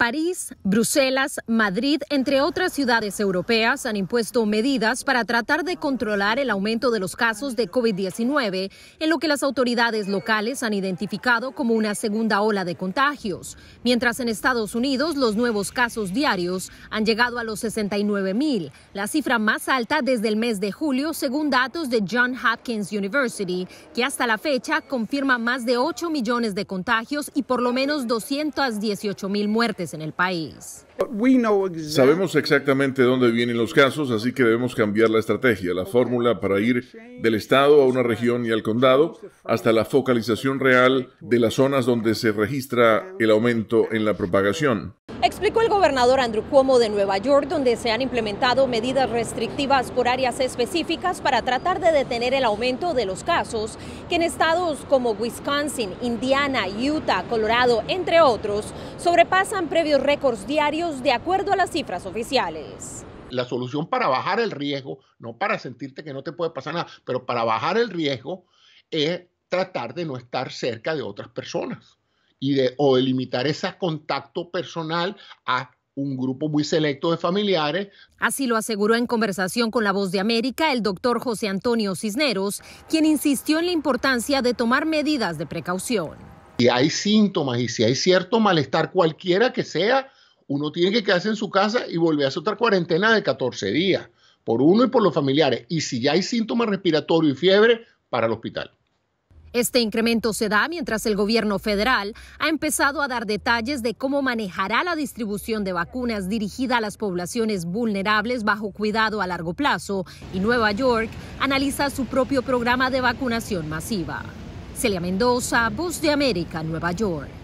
París, Bruselas, Madrid, entre otras ciudades europeas, han impuesto medidas para tratar de controlar el aumento de los casos de COVID-19, en lo que las autoridades locales han identificado como una segunda ola de contagios. Mientras en Estados Unidos los nuevos casos diarios han llegado a los 69 mil, la cifra más alta desde el mes de julio, según datos de John Hopkins University, que hasta la fecha confirma más de 8 millones de contagios y por lo menos 218 mil muertes en el país. Sabemos exactamente dónde vienen los casos, así que debemos cambiar la estrategia, la fórmula para ir del Estado a una región y al condado, hasta la focalización real de las zonas donde se registra el aumento en la propagación explicó el gobernador Andrew Cuomo de Nueva York, donde se han implementado medidas restrictivas por áreas específicas para tratar de detener el aumento de los casos, que en estados como Wisconsin, Indiana, Utah, Colorado, entre otros, sobrepasan previos récords diarios de acuerdo a las cifras oficiales la solución para bajar el riesgo, no para sentirte que no te puede pasar nada, pero para bajar el riesgo es tratar de no estar cerca de otras personas y de, o de limitar ese contacto personal a un grupo muy selecto de familiares. Así lo aseguró en conversación con La Voz de América el doctor José Antonio Cisneros, quien insistió en la importancia de tomar medidas de precaución. Si hay síntomas y si hay cierto malestar cualquiera que sea, uno tiene que quedarse en su casa y volver a hacer otra cuarentena de 14 días, por uno y por los familiares. Y si ya hay síntomas respiratorios y fiebre, para el hospital. Este incremento se da mientras el gobierno federal ha empezado a dar detalles de cómo manejará la distribución de vacunas dirigida a las poblaciones vulnerables bajo cuidado a largo plazo y Nueva York analiza su propio programa de vacunación masiva. Celia Mendoza, Voz de América, Nueva York.